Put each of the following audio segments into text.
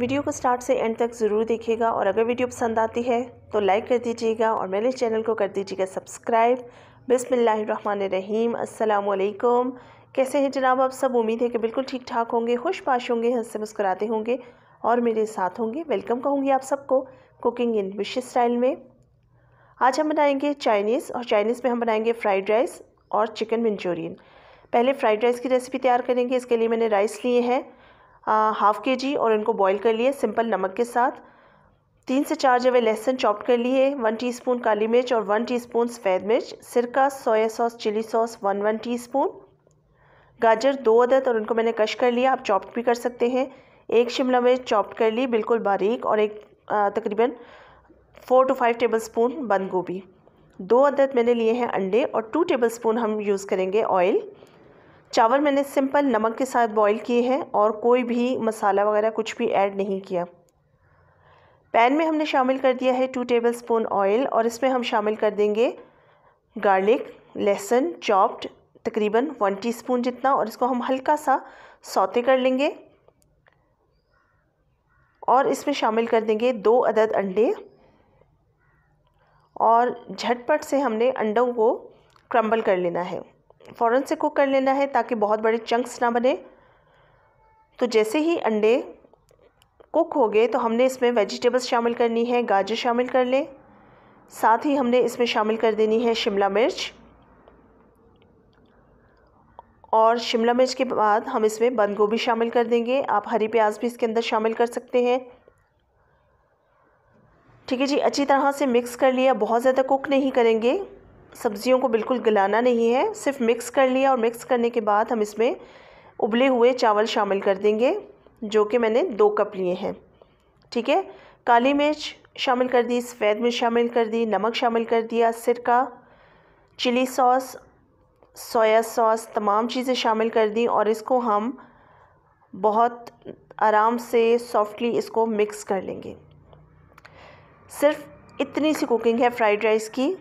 Video को start से and तक ज़रूर देखिएगा और अगर वीडियो पसंद आती है तो लाइक कर दीजिएगा और मेरे चैनल को कर दीजिएगा सब्सक्राइब बिसमीम अल्लाम कैसे हैं जनाब आप सब उम्मीद है कि बिल्कुल ठीक ठाक होंगे खुश पाश होंगे हंसते मुस्कुराते होंगे और मेरे साथ होंगे वेलकम कहूँगी आप सबको कुकिंग इन विश स्टाइल में आज हम बनाएंगे चाइनीज़ और चाइनीज़ में हम बनाएंगे फ्राइड राइस और चिकन मंचूरियन पहले फ्राइड राइस की रेसिपी तैयार करेंगे इसके लिए मैंने राइस लिए हैं हाफ़ के जी और इनको बॉईल कर लिए सिंपल नमक के साथ तीन से चार जवे लहसुन चॉप कर लिए वन टीस्पून काली मिर्च और वन टीस्पून सफ़ेद मिर्च सिरका soya sauce chilli sauce one one teaspoon गाजर दो अदद और उनको मैंने कश कर लिया आप चॉप्ड भी कर सकते हैं एक शिमला मिर्च चॉप कर ली बिल्कुल बारीक और एक तकरीबन four to five tablespoon बंद गोभी दो अदद मैंने लिए हैं अंडे और टू टेबल स्पून हम यूज़ करेंगे ऑयल चावल मैंने सिंपल नमक के साथ बॉईल किए हैं और कोई भी मसाला वगैरह कुछ भी ऐड नहीं किया पैन में हमने शामिल कर दिया है टू टेबल स्पून ऑयल और इसमें हम शामिल कर देंगे गार्लिक लहसुन चॉप्ड तकरीबन वन स्पून जितना और इसको हम हल्का सा सौते कर लेंगे और इसमें शामिल कर देंगे दो अदद अंडे और झटपट से हमने अंडों को क्रम्बल कर लेना है फ़ौरन से कुक कर लेना है ताकि बहुत बड़े चंक्स ना बने तो जैसे ही अंडे कुक हो गए तो हमने इसमें वेजिटेबल्स शामिल करनी है गाजर शामिल कर लें साथ ही हमने इसमें शामिल कर देनी है शिमला मिर्च और शिमला मिर्च के बाद हम इसमें बंद गोभी शामिल कर देंगे आप हरी प्याज भी इसके अंदर शामिल कर सकते हैं ठीक है जी अच्छी तरह से मिक्स कर लिया बहुत ज़्यादा कुक नहीं करेंगे सब्ज़ियों को बिल्कुल गलाना नहीं है सिर्फ मिक्स कर लिया और मिक्स करने के बाद हम इसमें उबले हुए चावल शामिल कर देंगे जो कि मैंने दो कप लिए हैं ठीक है काली मिर्च शामिल कर दी सफ़ेद मिर्च शामिल कर दी नमक शामिल कर दिया सिरका चिली सॉस सोया सॉस तमाम चीज़ें शामिल कर दी और इसको हम बहुत आराम से सॉफ्टली इसको मिक्स कर लेंगे सिर्फ इतनी सी कुकिंग है फ्राइड राइस की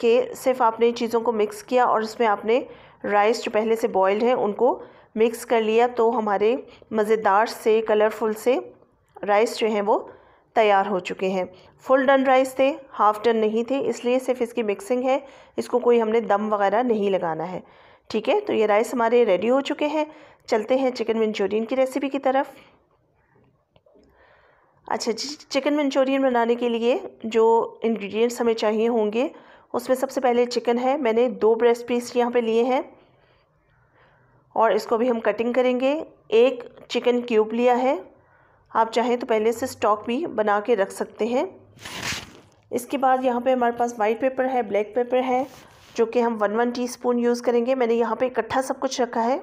के सिर्फ आपने चीज़ों को मिक्स किया और इसमें आपने राइस जो पहले से बॉयल्ड है उनको मिक्स कर लिया तो हमारे मज़ेदार से कलरफुल से राइस जो हैं वो तैयार हो चुके हैं फुल डन राइस थे हाफ़ डन नहीं थे इसलिए सिर्फ इसकी मिक्सिंग है इसको कोई हमने दम वगैरह नहीं लगाना है ठीक है तो ये राइस हमारे रेडी हो चुके हैं चलते हैं चिकन मंचूरियन की रेसिपी की तरफ अच्छा चिकन मंचूरियन बनाने के लिए जो इंग्रेडिएंट्स हमें चाहिए होंगे उसमें सबसे पहले चिकन है मैंने दो ब्रेस्ट पीस यहाँ पे लिए हैं और इसको भी हम कटिंग करेंगे एक चिकन क्यूब लिया है आप चाहें तो पहले से स्टॉक भी बना के रख सकते हैं इसके बाद यहाँ पे हमारे पास वाइट पेपर है ब्लैक पेपर है जो कि हम वन वन टी यूज़ करेंगे मैंने यहाँ पर इकट्ठा सब कुछ रखा है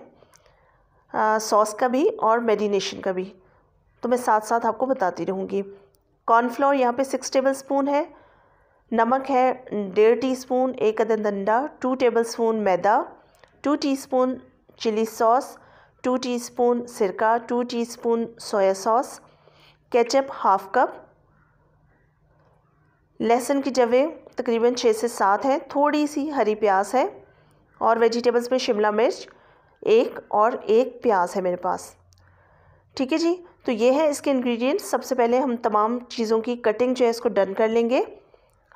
सॉस का भी और मेरीनेशन का भी तो मैं साथ साथ आपको बताती रहूँगी कॉर्नफ्लोर यहाँ पे सिक्स टेबल स्पून है नमक है डेढ़ टीस्पून एक अदन अंडा टू टेबलस्पून मैदा two teaspoon chilli sauce two teaspoon सिरका two teaspoon soya sauce ketchup half cup लहसुन की जवे तकरीबन छः से सात हैं थोड़ी सी हरी प्याज है और वेजिटेबल्स में शिमला मिर्च एक और एक प्याज है मेरे पास ठीक है जी तो ये है इसके इंग्रेडिएंट्स सबसे पहले हम तमाम चीज़ों की कटिंग जो है इसको डन कर लेंगे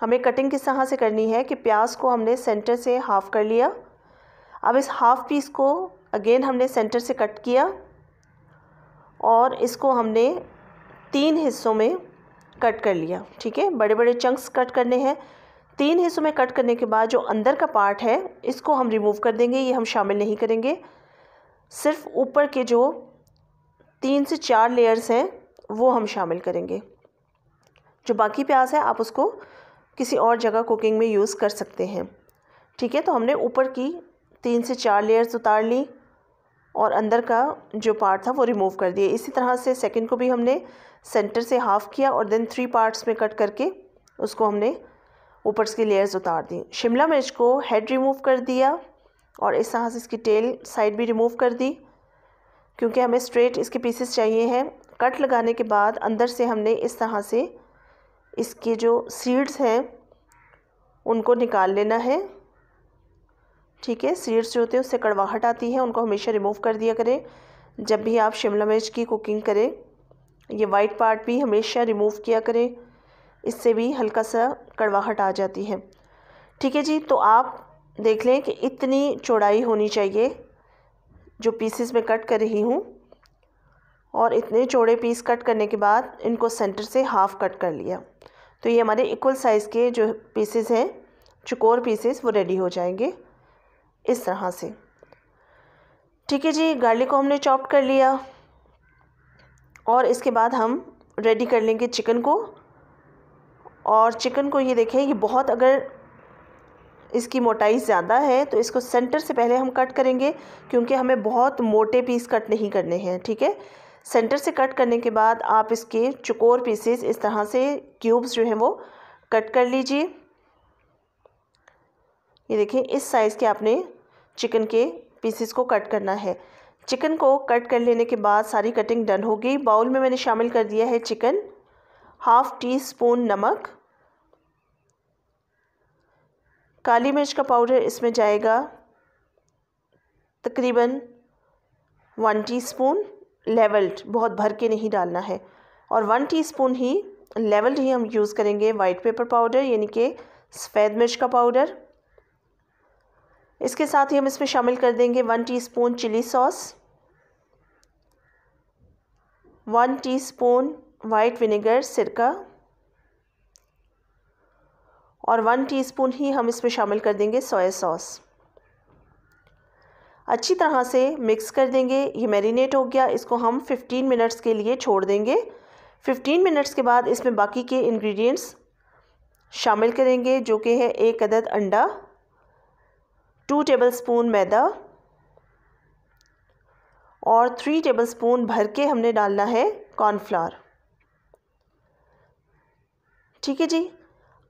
हमें कटिंग किस तरह से करनी है कि प्याज को हमने सेंटर से हाफ़ कर लिया अब इस हाफ़ पीस को अगेन हमने सेंटर से कट किया और इसको हमने तीन हिस्सों में कट कर लिया ठीक है बड़े बड़े चंक्स कट करने हैं तीन हिस्सों में कट करने के बाद जो अंदर का पार्ट है इसको हम रिमूव कर देंगे ये हम शामिल नहीं करेंगे सिर्फ ऊपर के जो तीन से चार लेयर्स हैं वो हम शामिल करेंगे जो बाकी प्याज है आप उसको किसी और जगह कुकिंग में यूज़ कर सकते हैं ठीक है तो हमने ऊपर की तीन से चार लेयर्स उतार ली और अंदर का जो पार्ट था वो रिमूव कर दिए इसी तरह से सेकंड को भी हमने सेंटर से हाफ़ किया और देन थ्री पार्ट्स में कट करके उसको हमने ऊपर की लेयर्स उतार दी शिमला मिर्च को हेड रिमूव कर दिया और इस तरह से इसकी टेल साइड भी रिमूव कर दी क्योंकि हमें स्ट्रेट इसके पीसेस चाहिए हैं कट लगाने के बाद अंदर से हमने इस तरह से इसके जो सीड्स हैं उनको निकाल लेना है ठीक है सीड्स जो होते हैं उससे कड़वाहट आती है उनको हमेशा रिमूव कर दिया करें जब भी आप शिमला मिर्च की कुकिंग करें ये वाइट पार्ट भी हमेशा रिमूव किया करें इससे भी हल्का सा कड़वाहट आ जाती है ठीक है जी तो आप देख लें कि इतनी चौड़ाई होनी चाहिए जो पीसेस में कट कर रही हूँ और इतने चौड़े पीस कट करने के बाद इनको सेंटर से हाफ़ कट कर लिया तो ये हमारे इक्वल साइज़ के जो पीसेस हैं चकोर पीसेस वो रेडी हो जाएंगे इस तरह से ठीक है जी गार्लिक को हमने चॉप कर लिया और इसके बाद हम रेडी कर लेंगे चिकन को और चिकन को ये देखें ये बहुत अगर इसकी मोटाई ज़्यादा है तो इसको सेंटर से पहले हम कट करेंगे क्योंकि हमें बहुत मोटे पीस कट नहीं करने हैं ठीक है सेंटर से कट करने के बाद आप इसके चकोर पीसेस इस तरह से क्यूब्स जो हैं वो कट कर लीजिए ये देखें इस साइज़ के आपने चिकन के पीसेस को कट करना है चिकन को कट कर लेने के बाद सारी कटिंग डन हो गई बाउल में मैंने शामिल कर दिया है चिकन हाफ़ टी स्पून नमक काली मिर्च का पाउडर इसमें जाएगा तकरीबन वन टीस्पून लेवल्ड बहुत भर के नहीं डालना है और वन टीस्पून ही लेवल्ड ही हम यूज़ करेंगे वाइट पेपर पाउडर यानी कि सफ़ेद मिर्च का पाउडर इसके साथ ही हम इसमें शामिल कर देंगे one teaspoon chilli sauce one teaspoon white vinegar सिरका और वन टीस्पून ही हम इसमें शामिल कर देंगे सोया सॉस अच्छी तरह से मिक्स कर देंगे ये मैरिनेट हो गया इसको हम 15 मिनट्स के लिए छोड़ देंगे 15 मिनट्स के बाद इसमें बाकी के इंग्रेडिएंट्स शामिल करेंगे जो कि है एक अदद अंडा टू टेबलस्पून मैदा और थ्री टेबलस्पून भर के हमने डालना है कॉर्नफ्लावर ठीक है जी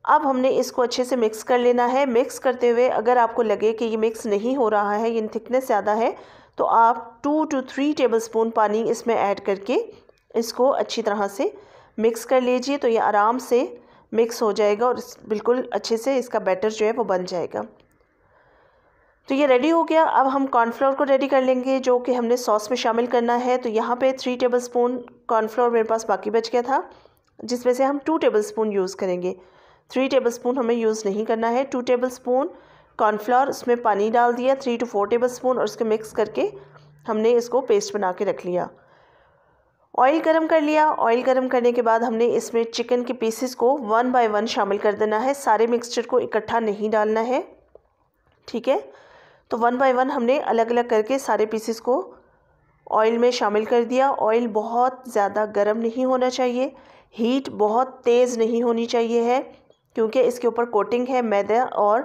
अब हमने इसको अच्छे से मिक्स कर लेना है मिक्स करते हुए अगर आपको लगे कि ये मिक्स नहीं हो रहा है ये थिकनेस ज़्यादा है तो आप two to three tablespoon पानी इसमें ऐड करके इसको अच्छी तरह से मिक्स कर लीजिए तो ये आराम से मिक्स हो जाएगा और बिल्कुल अच्छे से इसका बैटर जो है वो बन जाएगा तो ये रेडी हो गया अब हम कॉर्नफ्लोर को रेडी कर लेंगे जो कि हमने सॉस में शामिल करना है तो यहाँ पे थ्री टेबल स्पून कॉर्नफ्लोर मेरे पास बाकी बच गया था जिसमें से हम टू टेबल स्पून यूज़ करेंगे थ्री टेबलस्पून हमें यूज़ नहीं करना है टू टेबलस्पून कॉर्नफ्लावर उसमें पानी डाल दिया three to four tablespoon और उसके मिक्स करके हमने इसको पेस्ट बना के रख लिया ऑयल गरम कर लिया ऑयल गरम करने के बाद हमने इसमें चिकन के पीसेस को वन बाय वन शामिल कर देना है सारे मिक्सचर को इकट्ठा नहीं डालना है ठीक है तो वन बाय वन हमने अलग अलग करके सारे पीसेस को ऑयल में शामिल कर दिया ऑयल बहुत ज़्यादा गर्म नहीं होना चाहिए हीट बहुत तेज़ नहीं होनी चाहिए है क्योंकि इसके ऊपर कोटिंग है मैदा और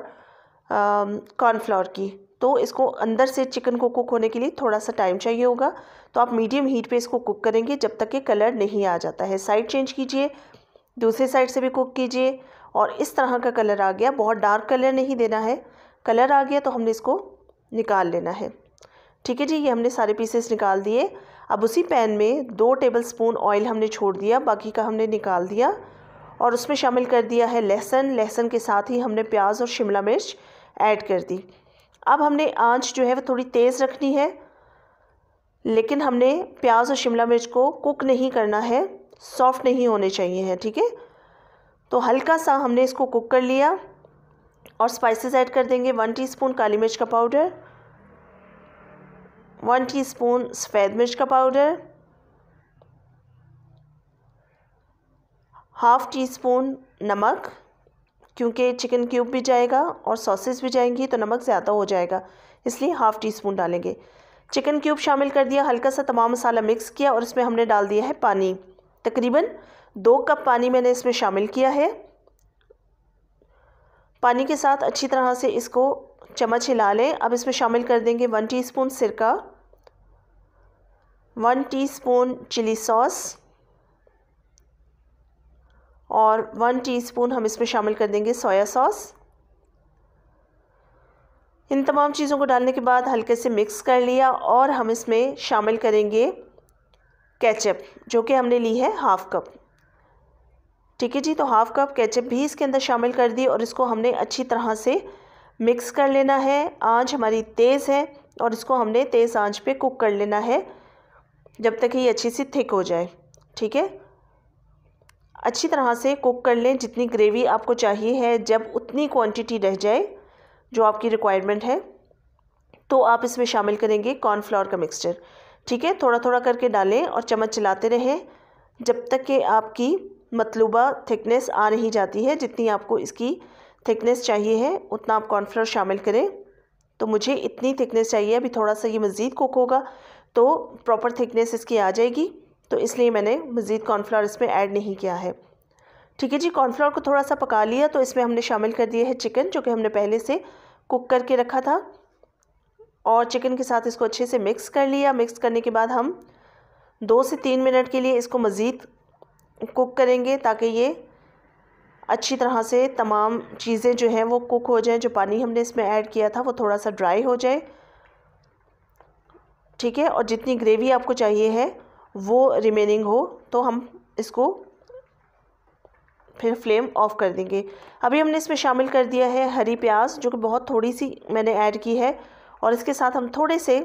कॉर्नफ्लावर की तो इसको अंदर से चिकन को कुक होने के लिए थोड़ा सा टाइम चाहिए होगा तो आप मीडियम हीट पे इसको कुक करेंगे जब तक कि कलर नहीं आ जाता है साइड चेंज कीजिए दूसरी साइड से भी कुक कीजिए और इस तरह का कलर आ गया बहुत डार्क कलर नहीं देना है कलर आ गया तो हमने इसको निकाल लेना है ठीक है जी ये हमने सारे पीसेस निकाल दिए अब उसी पैन में दो टेबल स्पून ऑयल हमने छोड़ दिया बाकी का हमने निकाल दिया और उसमें शामिल कर दिया है लहसन लहसन के साथ ही हमने प्याज और शिमला मिर्च ऐड कर दी अब हमने आंच जो है वो थोड़ी तेज़ रखनी है लेकिन हमने प्याज और शिमला मिर्च को कुक नहीं करना है सॉफ़्ट नहीं होने चाहिए हैं ठीक है थीके? तो हल्का सा हमने इसको कुक कर लिया और स्पाइसेस ऐड कर देंगे वन टीस्पून काली मिर्च का पाउडर वन टीस्पून सफ़ेद मिर्च का पाउडर हाफ़ टी स्पून नमक क्योंकि चिकन क्यूब भी जाएगा और सॉसेस भी जाएंगी तो नमक ज़्यादा हो जाएगा इसलिए हाफ़ टी स्पून डालेंगे चिकन क्यूब शामिल कर दिया हल्का सा तमाम मसाला मिक्स किया और इसमें हमने डाल दिया है पानी तकरीबन दो कप पानी मैंने इसमें शामिल किया है पानी के साथ अच्छी तरह से इसको चम्मच हिला लें अब इसमें शामिल कर देंगे वन टीस्पून सिरका वन टीस्पून चिली सॉस और वन टीस्पून हम इसमें शामिल कर देंगे सोया सॉस इन तमाम चीज़ों को डालने के बाद हल्के से मिक्स कर लिया और हम इसमें शामिल करेंगे केचप जो कि हमने ली है हाफ़ कप ठीक है जी तो हाफ़ कप केचप भी इसके अंदर शामिल कर दी और इसको हमने अच्छी तरह से मिक्स कर लेना है आंच हमारी तेज़ है और इसको हमने तेज़ आंच पे कुक कर लेना है जब तक ये अच्छी सी थिक हो जाए ठीक है अच्छी तरह से कुक कर लें जितनी ग्रेवी आपको चाहिए है जब उतनी क्वांटिटी रह जाए जो आपकी रिक्वायरमेंट है तो आप इसमें शामिल करेंगे कॉर्नफ्लावर का मिक्सचर ठीक है थोड़ा थोड़ा करके डालें और चम्मच चलाते रहें जब तक कि आपकी मतलूबा थिकनेस आ नहीं जाती है जितनी आपको इसकी थिकनेस चाहिए है उतना आप कॉर्नफ्लावर शामिल करें तो मुझे इतनी थिकनेस चाहिए अभी थोड़ा सा ये मज़ीद कुक होगा तो प्रॉपर थिकनेस इसकी आ जाएगी तो इसलिए मैंने मज़ीद कॉर्नफ्लावर इसमें ऐड नहीं किया है ठीक है जी कॉर्नफ्लावर को थोड़ा सा पका लिया तो इसमें हमने शामिल कर दिया है चिकन जो कि हमने पहले से कुक करके रखा था और चिकन के साथ इसको अच्छे से मिक्स कर लिया मिक्स करने के बाद हम दो से तीन मिनट के लिए इसको मज़ीद कुक करेंगे ताकि ये अच्छी तरह से तमाम चीज़ें जो हैं वो कुक हो जाएं जो पानी हमने इसमें ऐड किया था वो थोड़ा सा ड्राई हो जाए ठीक है और जितनी ग्रेवी आपको चाहिए है वो रिमेनिंग हो तो हम इसको फिर फ्लेम ऑफ़ कर देंगे अभी हमने इसमें शामिल कर दिया है हरी प्याज जो कि बहुत थोड़ी सी मैंने ऐड की है और इसके साथ हम थोड़े से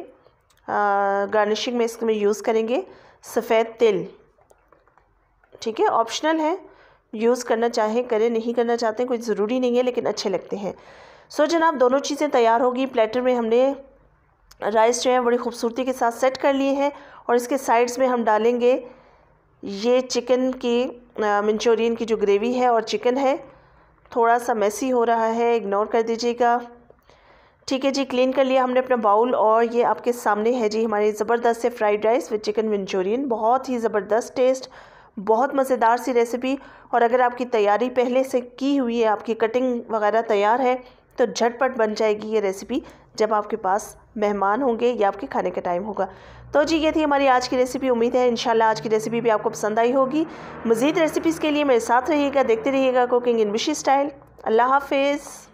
गार्निशिंग में इसमें यूज़ करेंगे सफ़ेद तिल ठीक है ऑप्शनल है यूज़ करना चाहें करें नहीं करना चाहते कोई ज़रूरी नहीं है लेकिन अच्छे लगते हैं सो so, जनाब दोनों चीज़ें तैयार होगी प्लेटर में हमने राइस जो है बड़ी खूबसूरती के साथ सेट कर लिए हैं और इसके साइड्स में हम डालेंगे ये चिकन की मंचूरियन की जो ग्रेवी है और चिकन है थोड़ा सा मैसी हो रहा है इग्नोर कर दीजिएगा ठीक है जी क्लीन कर लिया हमने अपना बाउल और ये आपके सामने है जी हमारी ज़बरदस्त से fried rice with chicken Manchurian बहुत ही ज़बरदस्त टेस्ट बहुत मज़ेदार सी रेसिपी और अगर आपकी तैयारी पहले से की हुई है आपकी कटिंग वगैरह तैयार है तो झटपट बन जाएगी ये रेसिपी जब आपके पास मेहमान होंगे या आपके खाने का टाइम होगा तो जी ये थी हमारी आज की रेसिपी उम्मीद है इंशाल्लाह आज की रेसिपी भी आपको पसंद आई होगी मज़ीद रेसिपीज़ के लिए मेरे साथ रहिएगा देखते रहिएगा कुकिंग इन विशी स्टाइल अल्लाह हाफिज़